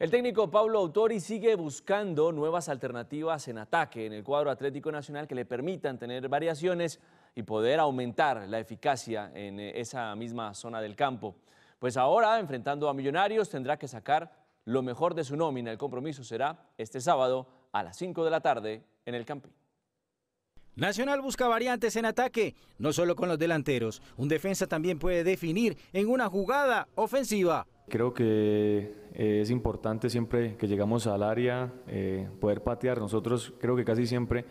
El técnico Pablo Autori sigue buscando nuevas alternativas en ataque en el cuadro Atlético Nacional que le permitan tener variaciones y poder aumentar la eficacia en eh, esa misma zona del campo. Pues ahora, enfrentando a Millonarios, tendrá que sacar lo mejor de su nómina. El compromiso será este sábado a las 5 de la tarde en el Campín. Nacional busca variantes en ataque, no solo con los delanteros. Un defensa también puede definir en una jugada ofensiva. Creo que eh, es importante siempre que llegamos al área eh, poder patear. Nosotros creo que casi siempre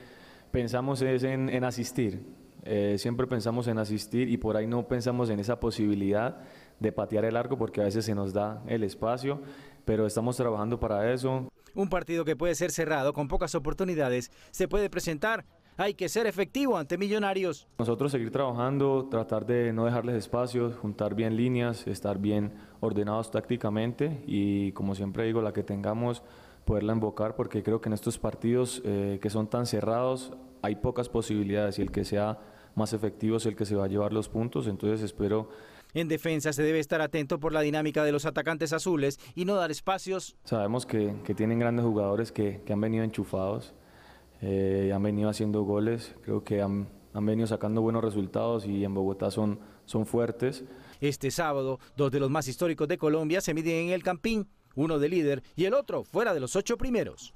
pensamos en, asistir. Eh, siempre pensamos en asistir y por ahí no pensamos en esa posibilidad de patear el arco porque a veces se nos da el espacio, pero estamos trabajando para eso. Un partido que puede ser cerrado con pocas oportunidades se puede presentar hay que ser efectivo ante Millonarios. Nosotros seguir trabajando, tratar de no dejarles espacios, juntar bien líneas, estar bien ordenados tácticamente y como siempre digo, la que tengamos poderla invocar porque creo que en estos partidos eh, que son tan cerrados hay pocas posibilidades y el que sea más efectivo es el que se va a llevar los puntos, entonces espero... En defensa se debe estar atento por la dinámica de los atacantes azules y no dar espacios. Sabemos que, tienen grandes jugadores que, que han venido enchufados, eh, han venido haciendo goles, creo que han, venido sacando buenos resultados y en Bogotá son, son fuertes. Este sábado, dos de los más históricos de Colombia se miden en el Campín, uno de líder y el otro fuera de los ocho primeros.